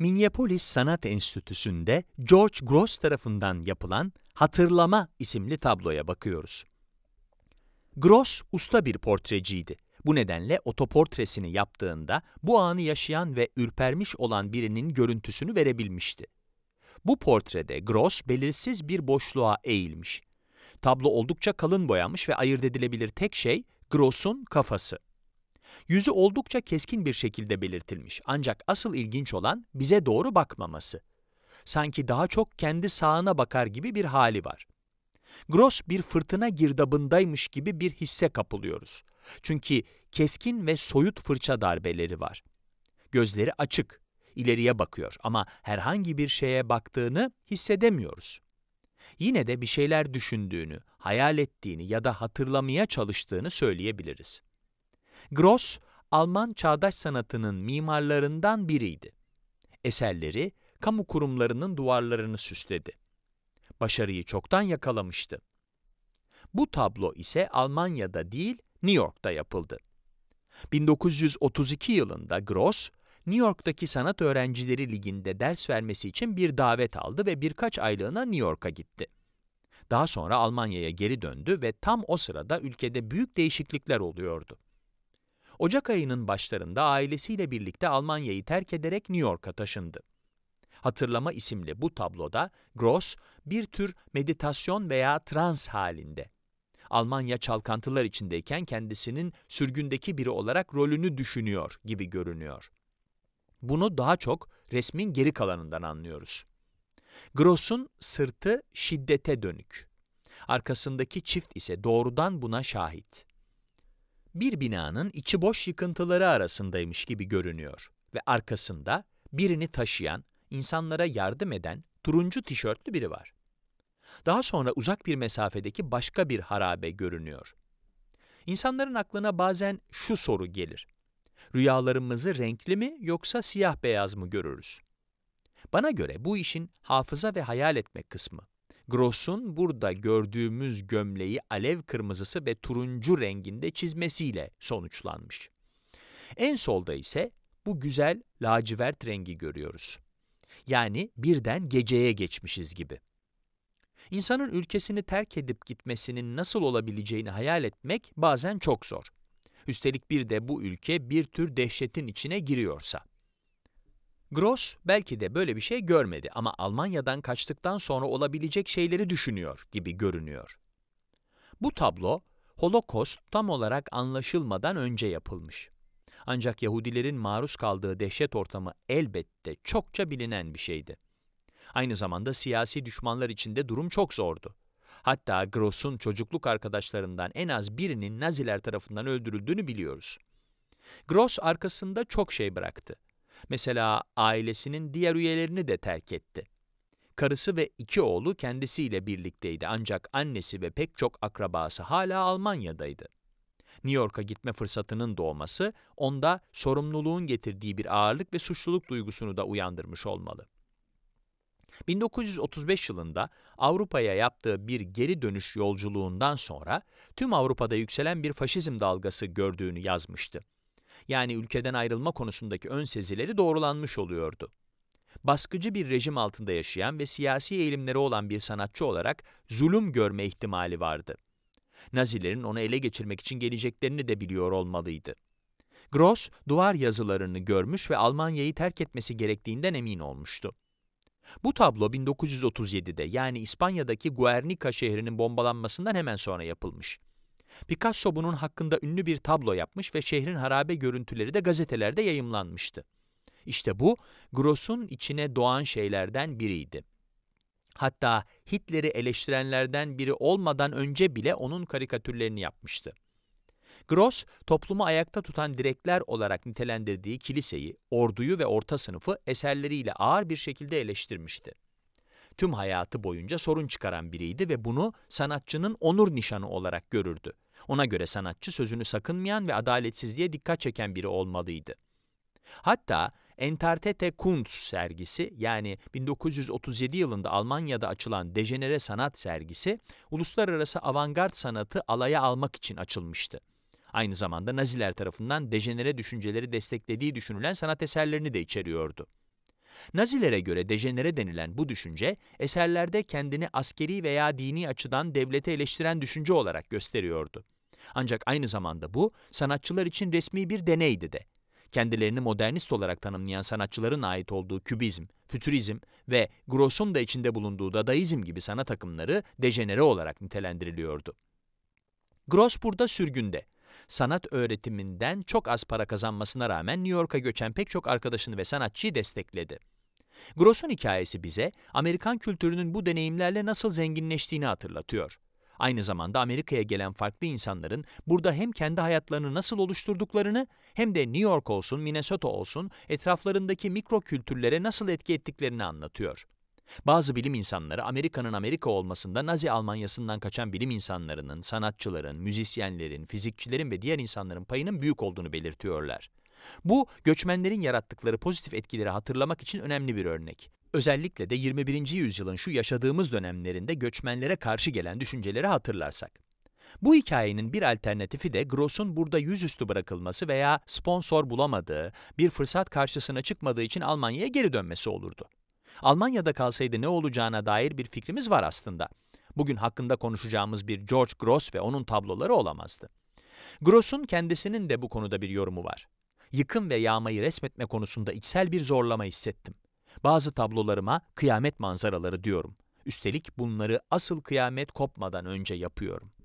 Minneapolis Sanat Enstitüsü'nde George Gross tarafından yapılan Hatırlama isimli tabloya bakıyoruz. Gross usta bir portreciydi. Bu nedenle otoportresini yaptığında bu anı yaşayan ve ürpermiş olan birinin görüntüsünü verebilmişti. Bu portrede Gross belirsiz bir boşluğa eğilmiş. Tablo oldukça kalın boyanmış ve ayırt edilebilir tek şey Gross'un kafası. Yüzü oldukça keskin bir şekilde belirtilmiş ancak asıl ilginç olan bize doğru bakmaması. Sanki daha çok kendi sağına bakar gibi bir hali var. Gross bir fırtına girdabındaymış gibi bir hisse kapılıyoruz. Çünkü keskin ve soyut fırça darbeleri var. Gözleri açık, ileriye bakıyor ama herhangi bir şeye baktığını hissedemiyoruz. Yine de bir şeyler düşündüğünü, hayal ettiğini ya da hatırlamaya çalıştığını söyleyebiliriz. Gross, Alman çağdaş sanatının mimarlarından biriydi. Eserleri, kamu kurumlarının duvarlarını süsledi. Başarıyı çoktan yakalamıştı. Bu tablo ise Almanya'da değil, New York'ta yapıldı. 1932 yılında Gross, New York'taki Sanat Öğrencileri Ligi'nde ders vermesi için bir davet aldı ve birkaç aylığına New York'a gitti. Daha sonra Almanya'ya geri döndü ve tam o sırada ülkede büyük değişiklikler oluyordu. Ocak ayının başlarında ailesiyle birlikte Almanya'yı terk ederek New York'a taşındı. Hatırlama isimli bu tabloda Gross bir tür meditasyon veya trans halinde. Almanya çalkantılar içindeyken kendisinin sürgündeki biri olarak rolünü düşünüyor gibi görünüyor. Bunu daha çok resmin geri kalanından anlıyoruz. Gross'un sırtı şiddete dönük. Arkasındaki çift ise doğrudan buna şahit bir binanın içi boş yıkıntıları arasındaymış gibi görünüyor ve arkasında birini taşıyan, insanlara yardım eden turuncu tişörtlü biri var. Daha sonra uzak bir mesafedeki başka bir harabe görünüyor. İnsanların aklına bazen şu soru gelir. Rüyalarımızı renkli mi yoksa siyah beyaz mı görürüz? Bana göre bu işin hafıza ve hayal etme kısmı. Gross'un burada gördüğümüz gömleği alev kırmızısı ve turuncu renginde çizmesiyle sonuçlanmış. En solda ise bu güzel lacivert rengi görüyoruz. Yani birden geceye geçmişiz gibi. İnsanın ülkesini terk edip gitmesinin nasıl olabileceğini hayal etmek bazen çok zor. Üstelik bir de bu ülke bir tür dehşetin içine giriyorsa. Gross belki de böyle bir şey görmedi ama Almanya'dan kaçtıktan sonra olabilecek şeyleri düşünüyor gibi görünüyor. Bu tablo, holokost tam olarak anlaşılmadan önce yapılmış. Ancak Yahudilerin maruz kaldığı dehşet ortamı elbette çokça bilinen bir şeydi. Aynı zamanda siyasi düşmanlar içinde durum çok zordu. Hatta Gross'un çocukluk arkadaşlarından en az birinin Naziler tarafından öldürüldüğünü biliyoruz. Gross arkasında çok şey bıraktı. Mesela ailesinin diğer üyelerini de terk etti. Karısı ve iki oğlu kendisiyle birlikteydi ancak annesi ve pek çok akrabası hala Almanya'daydı. New York'a gitme fırsatının doğması onda sorumluluğun getirdiği bir ağırlık ve suçluluk duygusunu da uyandırmış olmalı. 1935 yılında Avrupa'ya yaptığı bir geri dönüş yolculuğundan sonra tüm Avrupa'da yükselen bir faşizm dalgası gördüğünü yazmıştı yani ülkeden ayrılma konusundaki ön sezileri doğrulanmış oluyordu. Baskıcı bir rejim altında yaşayan ve siyasi eğilimleri olan bir sanatçı olarak zulüm görme ihtimali vardı. Nazilerin onu ele geçirmek için geleceklerini de biliyor olmalıydı. Gross, duvar yazılarını görmüş ve Almanya'yı terk etmesi gerektiğinden emin olmuştu. Bu tablo 1937'de yani İspanya'daki Guernica şehrinin bombalanmasından hemen sonra yapılmış. Picasso bunun hakkında ünlü bir tablo yapmış ve şehrin harabe görüntüleri de gazetelerde yayımlanmıştı. İşte bu, Gross'un içine doğan şeylerden biriydi. Hatta Hitler'i eleştirenlerden biri olmadan önce bile onun karikatürlerini yapmıştı. Gross, toplumu ayakta tutan direkler olarak nitelendirdiği kiliseyi, orduyu ve orta sınıfı eserleriyle ağır bir şekilde eleştirmişti tüm hayatı boyunca sorun çıkaran biriydi ve bunu sanatçının onur nişanı olarak görürdü. Ona göre sanatçı sözünü sakınmayan ve adaletsizliğe dikkat çeken biri olmalıydı. Hatta Entartete Kunst sergisi yani 1937 yılında Almanya'da açılan Dejenere Sanat sergisi uluslararası avantgard sanatı alaya almak için açılmıştı. Aynı zamanda Naziler tarafından dejenere düşünceleri desteklediği düşünülen sanat eserlerini de içeriyordu. Nazilere göre dejenere denilen bu düşünce, eserlerde kendini askeri veya dini açıdan devlete eleştiren düşünce olarak gösteriyordu. Ancak aynı zamanda bu, sanatçılar için resmi bir deneydi de. Kendilerini modernist olarak tanımlayan sanatçıların ait olduğu kübizm, fütürizm ve Gross'un da içinde bulunduğu dadaizm gibi sanat akımları dejenere olarak nitelendiriliyordu. Gross burada sürgünde, Sanat öğretiminden çok az para kazanmasına rağmen New York'a göçen pek çok arkadaşını ve sanatçıyı destekledi. Gross'un hikayesi bize Amerikan kültürünün bu deneyimlerle nasıl zenginleştiğini hatırlatıyor. Aynı zamanda Amerika'ya gelen farklı insanların burada hem kendi hayatlarını nasıl oluşturduklarını hem de New York olsun, Minnesota olsun etraflarındaki mikro kültürlere nasıl etki ettiklerini anlatıyor. Bazı bilim insanları Amerika'nın Amerika olmasında Nazi Almanyası'ndan kaçan bilim insanlarının, sanatçıların, müzisyenlerin, fizikçilerin ve diğer insanların payının büyük olduğunu belirtiyorlar. Bu, göçmenlerin yarattıkları pozitif etkileri hatırlamak için önemli bir örnek. Özellikle de 21. yüzyılın şu yaşadığımız dönemlerinde göçmenlere karşı gelen düşünceleri hatırlarsak. Bu hikayenin bir alternatifi de Gross'un burada yüzüstü bırakılması veya sponsor bulamadığı, bir fırsat karşısına çıkmadığı için Almanya'ya geri dönmesi olurdu. Almanya'da kalsaydı ne olacağına dair bir fikrimiz var aslında. Bugün hakkında konuşacağımız bir George Gross ve onun tabloları olamazdı. Gross'un kendisinin de bu konuda bir yorumu var. Yıkım ve yağmayı resmetme konusunda içsel bir zorlama hissettim. Bazı tablolarıma kıyamet manzaraları diyorum. Üstelik bunları asıl kıyamet kopmadan önce yapıyorum.